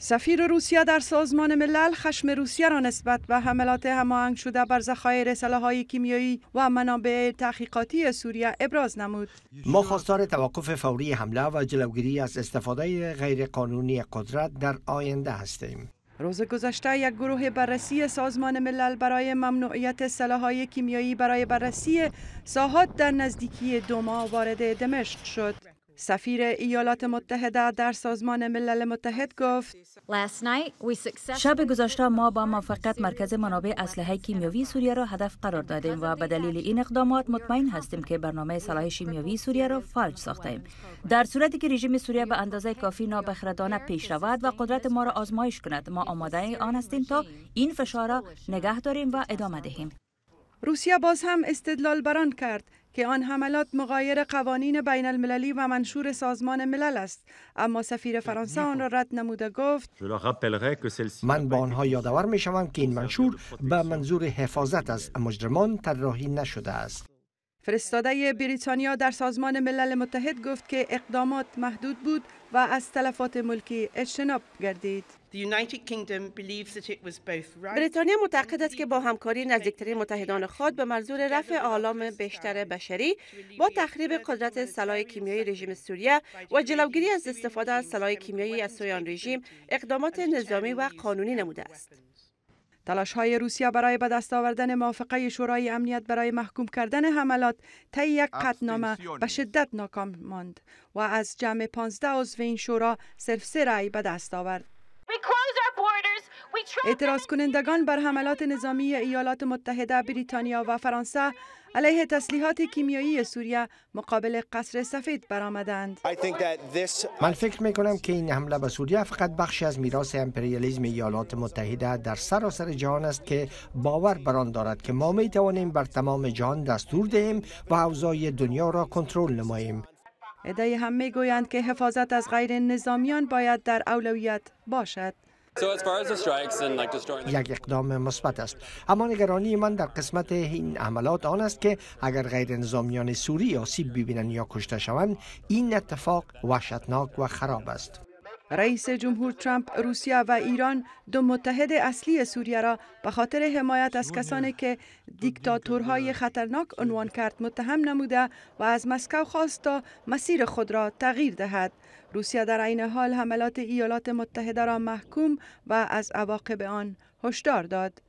سفیر روسیه در سازمان ملل خشم روسیه را نسبت به حملات هماهنگ شده بر ذخایر سلاحهای کیمیایی و منابع تحقیقاتی سوریه ابراز نمود ما خواستار توقف فوری حمله و جلوگیری از استفاده غیرقانونی قدرت در آینده هستیم روز گذشته یک گروه بررسی سازمان ملل برای ممنوعیت سلاحهای کیمیایی برای بررسی ساحات در نزدیکی دوما وارد دمشق شد سفیر ایالات متحده در سازمان ملل متحد گفت شب گذشته ما با موفقیت مرکز منابع اسلحه کیمیاوی سوریه را هدف قرار دادیم و به دلیل این اقدامات مطمئن هستیم که برنامه سلاح شیمیاوی سوریه را فلج ساختیم در صورتی که رژیم سوریه به اندازه کافی نابخردانه پیش رود و قدرت ما را آزمایش کند ما آماده آن هستیم تا این فشار را نگه داریم و ادامه دهیم روسیه باز هم استدلال بران کرد که آن حملات مغایر قوانین بین المللی و منشور سازمان ملل است اما سفیر فرانسه آن را رد نموده گفت من به آنها یادآور می شوم که این منشور به منظور حفاظت از مجرمان طراحی نشده است فرستاده بریتانیا در سازمان ملل متحد گفت که اقدامات محدود بود و از تلفات ملکی اجتناب گردید. بریتانیا معتقد است که با همکاری نزدیکترین متحدان خود به منظور رفع آلام بیشتر بشری با تخریب قدرت سلاح کیمیایی رژیم سوریه و جلوگیری از استفاده از سلاح کیمیایی از سویان رژیم اقدامات نظامی و قانونی نموده است. تلاش های روسیه برای به دست آوردن موافقه شورای امنیت برای محکوم کردن حملات طی یک قطنامه به شدت ناکام ماند و از جمع 15 عضو این شورا صرف سه رأی به دست آورد. اعتراض کنندگان بر حملات نظامی ایالات متحده بریتانیا و فرانسه علیه تسلیحات کیمیایی سوریه مقابل قصر سفید برآمدند. من فکر می کنم که این حمله به سوریه فقط بخشی از میراث امپریالیزم ایالات متحده در سراسر جهان است که باور بر آن دارد که ما می توانیم بر تمام جهان دستور دهیم و حوضای دنیا را کنترل نماییم. ادعای هم میگویند که حفاظت از غیر نظامیان باید در اولویت باشد. یک اقدام مثبت است اما نگرانی من در قسمت این عملات آن است که اگر غیر نظامیان سوری آسیب ببینند یا کشته شوند این اتفاق وحشتناک و خراب است رئیس جمهور ترامپ روسیه و ایران دو متحد اصلی سوریه را به خاطر حمایت از کسانی که دیکتاتورهای خطرناک عنوان کرد متهم نموده و از مسکو خواست تا مسیر خود را تغییر دهد روسیه در عین حال حملات ایالات متحده را محکوم و از عواقب آن هشدار داد